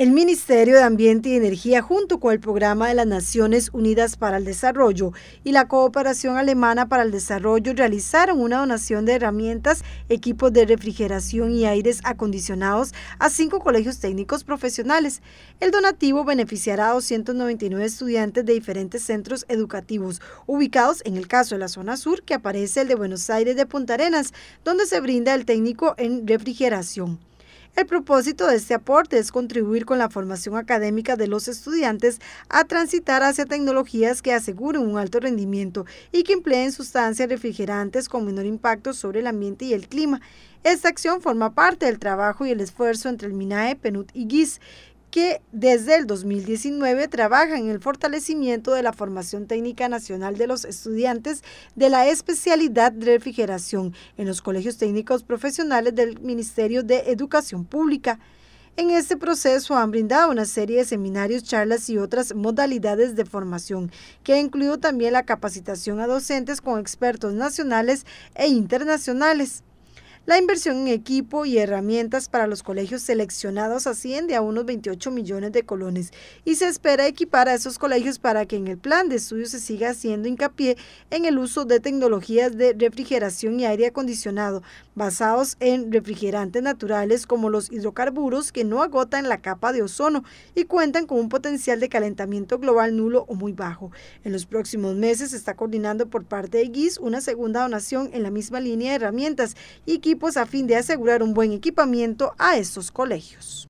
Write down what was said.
El Ministerio de Ambiente y Energía, junto con el Programa de las Naciones Unidas para el Desarrollo y la Cooperación Alemana para el Desarrollo, realizaron una donación de herramientas, equipos de refrigeración y aires acondicionados a cinco colegios técnicos profesionales. El donativo beneficiará a 299 estudiantes de diferentes centros educativos, ubicados en el caso de la zona sur, que aparece el de Buenos Aires de Punta Arenas, donde se brinda el técnico en refrigeración. El propósito de este aporte es contribuir con la formación académica de los estudiantes a transitar hacia tecnologías que aseguren un alto rendimiento y que empleen sustancias refrigerantes con menor impacto sobre el ambiente y el clima. Esta acción forma parte del trabajo y el esfuerzo entre el MINAE, Penut y GIS, que desde el 2019 trabaja en el fortalecimiento de la formación técnica nacional de los estudiantes de la especialidad de refrigeración en los colegios técnicos profesionales del Ministerio de Educación Pública. En este proceso han brindado una serie de seminarios, charlas y otras modalidades de formación, que ha incluido también la capacitación a docentes con expertos nacionales e internacionales. La inversión en equipo y herramientas para los colegios seleccionados asciende a unos 28 millones de colones y se espera equipar a esos colegios para que en el plan de estudios se siga haciendo hincapié en el uso de tecnologías de refrigeración y aire acondicionado basados en refrigerantes naturales como los hidrocarburos que no agotan la capa de ozono y cuentan con un potencial de calentamiento global nulo o muy bajo. En los próximos meses se está coordinando por parte de GIS una segunda donación en la misma línea de herramientas y a fin de asegurar un buen equipamiento a estos colegios.